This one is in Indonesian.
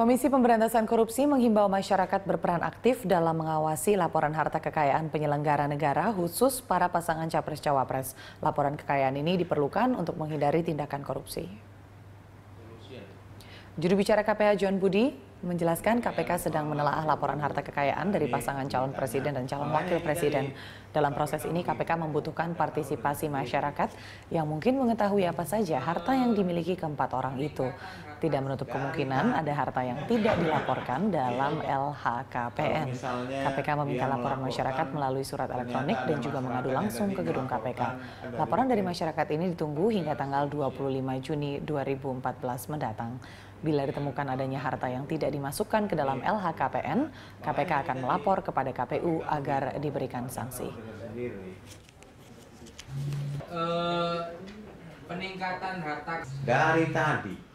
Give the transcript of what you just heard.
Komisi Pemberantasan Korupsi menghimbau masyarakat berperan aktif dalam mengawasi laporan harta kekayaan penyelenggara negara khusus para pasangan capres-cawapres. Laporan kekayaan ini diperlukan untuk menghindari tindakan korupsi. Juru bicara KPA John Budi menjelaskan KPK sedang menelaah laporan harta kekayaan dari pasangan calon presiden dan calon wakil presiden. Dalam proses ini KPK membutuhkan partisipasi masyarakat yang mungkin mengetahui apa saja harta yang dimiliki keempat orang itu. Tidak menutup kemungkinan ada harta yang tidak dilaporkan dalam LHKPN. KPK meminta laporan masyarakat melalui surat elektronik dan juga mengadu langsung ke gedung KPK. Laporan dari masyarakat ini ditunggu hingga tanggal 25 Juni 2014 mendatang. Bila ditemukan adanya harta yang tidak tidak dimasukkan ke dalam iya. LHKPN, KPK akan melapor kepada KPU agar diberikan sanksi. Eh, peningkatan harta dari tadi